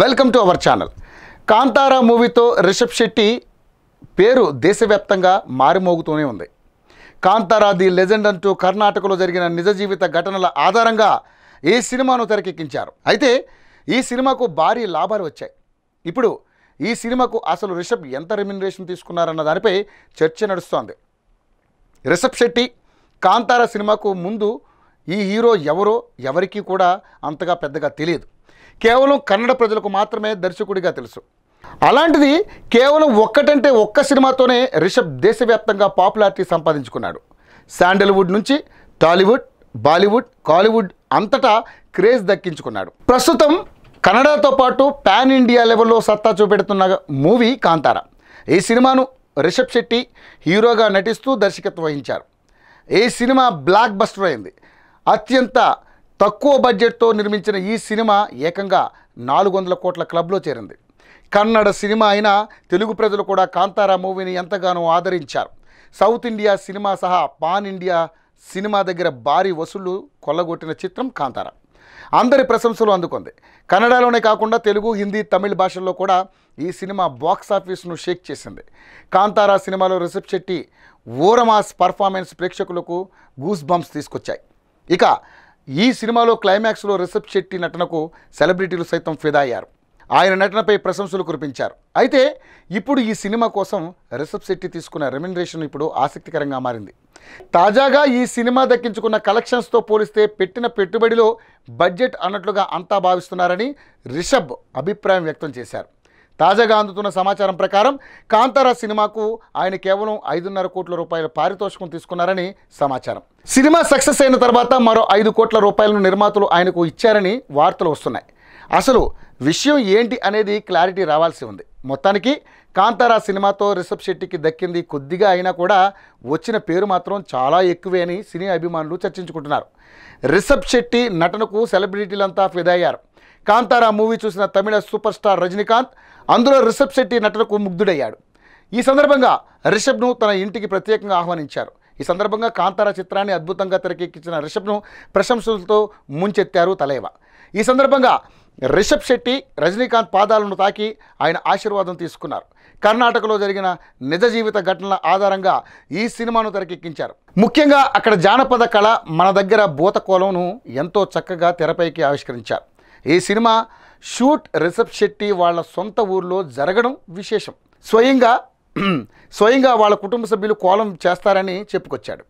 welcome to our channel Kantara మూవీతో రిషబ్ శెట్టి పేరు దేశవ్యాప్తంగా మారిమోగుతూనే ఉంది కాంతారా ది లెజెండ్ అంటూ కర్ణాటకలో జరిగిన నిజ జీవిత ఘటనల ఆధారంగా ఈ సినిమాను తెరకెక్కించారు అయితే ఈ సినిమాకు భారీ లాభాలు వచ్చాయి ఇప్పుడు ఈ సినిమాకు అసలు రిషబ్ ఎంత రెమ్యునరేషన్ తీసుకున్నారన్న దానిపై చర్చ నడుస్తోంది రిషబ్ శెట్టి కాంతారా సినిమాకు ముందు ఈ హీరో ఎవరో ఎవరికీ కూడా అంతగా పెద్దగా తెలియదు కేవలం కన్నడ ప్రజలకు మాత్రమే దర్శకుడిగా తెలుసు అలాంటిది కేవలం ఒక్కటంటే ఒక్క సినిమాతోనే రిషబ్ దేశవ్యాప్తంగా పాపులారిటీ సంపాదించుకున్నాడు శాండల్వుడ్ నుంచి టాలీవుడ్ బాలీవుడ్ కాలీవుడ్ అంతటా క్రేజ్ దక్కించుకున్నాడు ప్రస్తుతం కన్నడతో పాటు పాన్ ఇండియా లెవెల్లో సత్తా చూపెడుతున్న మూవీ కాంతార ఈ సినిమాను రిషబ్ శెట్టి హీరోగా నటిస్తూ దర్శకత్వం వహించారు ఈ సినిమా బ్లాక్ బస్టర్ అయింది అత్యంత తక్కువ బడ్జెట్తో నిర్మించిన ఈ సినిమా ఏకంగా నాలుగు వందల కోట్ల క్లబ్లో చేరింది కన్నడ సినిమా అయినా తెలుగు ప్రజలు కూడా కాంతారా మూవీని ఎంతగానో ఆదరించారు సౌత్ ఇండియా సినిమా సహా పాన్ ఇండియా సినిమా దగ్గర భారీ వసూళ్లు కొల్లగొట్టిన చిత్రం కాంతారా అందరి ప్రశంసలు అందుకుంది కన్నడలోనే కాకుండా తెలుగు హిందీ తమిళ్ భాషల్లో కూడా ఈ సినిమా బాక్స్ ఆఫీస్ను షేక్ చేసింది కాంతారా సినిమాలో రిషబ్ శెట్టి ఓరమాస్ పర్ఫార్మెన్స్ ప్రేక్షకులకు గూస్ బంప్స్ తీసుకొచ్చాయి ఇక ఈ సినిమాలో క్లైమాక్స్లో రిషబ్ శెట్టి నటనకు సెలబ్రిటీలు సైతం ఫిదా అయ్యారు ఆయన నటనపై ప్రశంసలు కురిపించారు అయితే ఇప్పుడు ఈ సినిమా కోసం రిషబ్ శెట్టి తీసుకున్న రెమ్యునరేషన్ ఇప్పుడు ఆసక్తికరంగా మారింది తాజాగా ఈ సినిమా దక్కించుకున్న కలెక్షన్స్తో పోలిస్తే పెట్టిన పెట్టుబడిలో బడ్జెట్ అన్నట్లుగా అంతా భావిస్తున్నారని రిషబ్ అభిప్రాయం వ్యక్తం చేశారు తాజాగా అందుతున్న సమాచారం ప్రకారం కాంతారా సినిమాకు ఆయన కేవలం ఐదున్నర కోట్ల రూపాయల పారితోషికం తీసుకున్నారని సమాచారం సినిమా సక్సెస్ అయిన తర్వాత మరో ఐదు కోట్ల రూపాయలను నిర్మాతలు ఆయనకు ఇచ్చారని వార్తలు వస్తున్నాయి అసలు విషయం ఏంటి అనేది క్లారిటీ రావాల్సి ఉంది మొత్తానికి కాంతారా సినిమాతో రిషబ్ శెట్టికి దక్కింది కొద్దిగా అయినా కూడా వచ్చిన పేరు మాత్రం చాలా ఎక్కువే అని సినీ అభిమానులు చర్చించుకుంటున్నారు రిషబ్ శెట్టి నటనకు సెలబ్రిటీలంతా ఫిదయ్యారు కాంతారా మూవీ చూసిన తమిళ సూపర్ స్టార్ రజనీకాంత్ అందులో రిషబ్ శెట్టి నటనకు ముగ్ధుడయ్యాడు ఈ సందర్భంగా రిషబ్ను తన ఇంటికి ప్రత్యేకంగా ఆహ్వానించారు ఈ సందర్భంగా కాంతారా చిత్రాన్ని అద్భుతంగా తెరకెక్కించిన రిషబ్ను ప్రశంసలతో ముంచెత్తారు తలేవ ఈ సందర్భంగా రిషబ్ శెట్టి రజనీకాంత్ పాదాలను తాకి ఆయన ఆశీర్వాదం తీసుకున్నారు కర్ణాటకలో జరిగిన నిజ జీవిత ఘటనల ఆధారంగా ఈ సినిమాను తెరకెక్కించారు ముఖ్యంగా అక్కడ జానపద కళ మన దగ్గర భూతకోలంను ఎంతో చక్కగా తెరపైకి ఆవిష్కరించారు ఈ సినిమా షూట్ రిషబ్ శెట్టి వాళ్ళ సొంత ఊర్లో జరగడం విశేషం స్వయంగా స్వయంగా వాళ్ళ కుటుంబ సభ్యులు కోలం చేస్తారని చెప్పుకొచ్చాడు